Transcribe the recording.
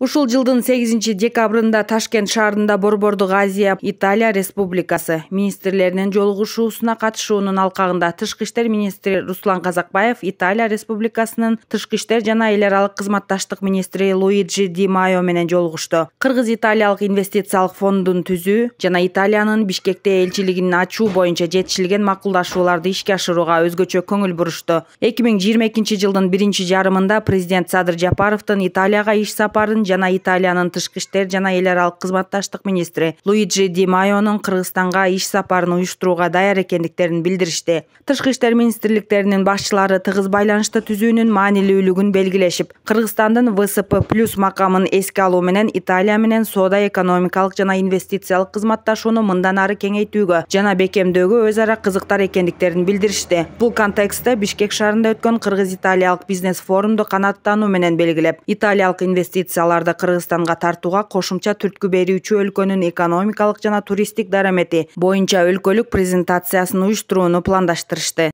ушул жылдын сегизинчи декабрында ташкент шаарында борбордук азия италия республикасы министрлеринин жолугушуусуна катышуунун алкагында тышкы иштер министри руслан казакбаев италия республикасынын тышкы иштер жана эл аралык кызматташтык министри луи джи ди майо менен жолугушту кыргыз италиялык инвестициялык фондун түзүү жана италиянын бишкекте элчилигин ачуу боюнча жетишилген макулдашууларды ишке ашырууга өзгөчө көңүл бурушту эки миң жыйырма экинчи жылдын биринчи жарымында президент садыр жапаровдун италияга иш сапарын жана италиянын тышкы иштер жана эл аралык кызматташтык министри луиджи ди майонун кыргызстанга иш сапарын уюштурууга даяр экендиктерин билдиришти тышкы иштер министрликтеринин башчылары тыгыз байланышты түзүүнүн маанилүүлүгүн белгилешип кыргызстандын всп плюс макамын эске алуу менен италия менен соода экономикалык жана инвестициялык кызматташууну мындан ары кеңейтүүгө жана бекемдөөгө өз ара кызыктар экендиктерин билдиришти бул контекстте бишкек шаарында өткөн кыргыз италиялык бизнес форумду канааттануу менен белгилеп италиялык инвестициялар кыргызстанга тартууга кошумча түрткү берүүчү өлкөнүн экономикалык жана туристтик дарамети боюнча өлкөлүк презентациясын уюштурууну пландаштырышты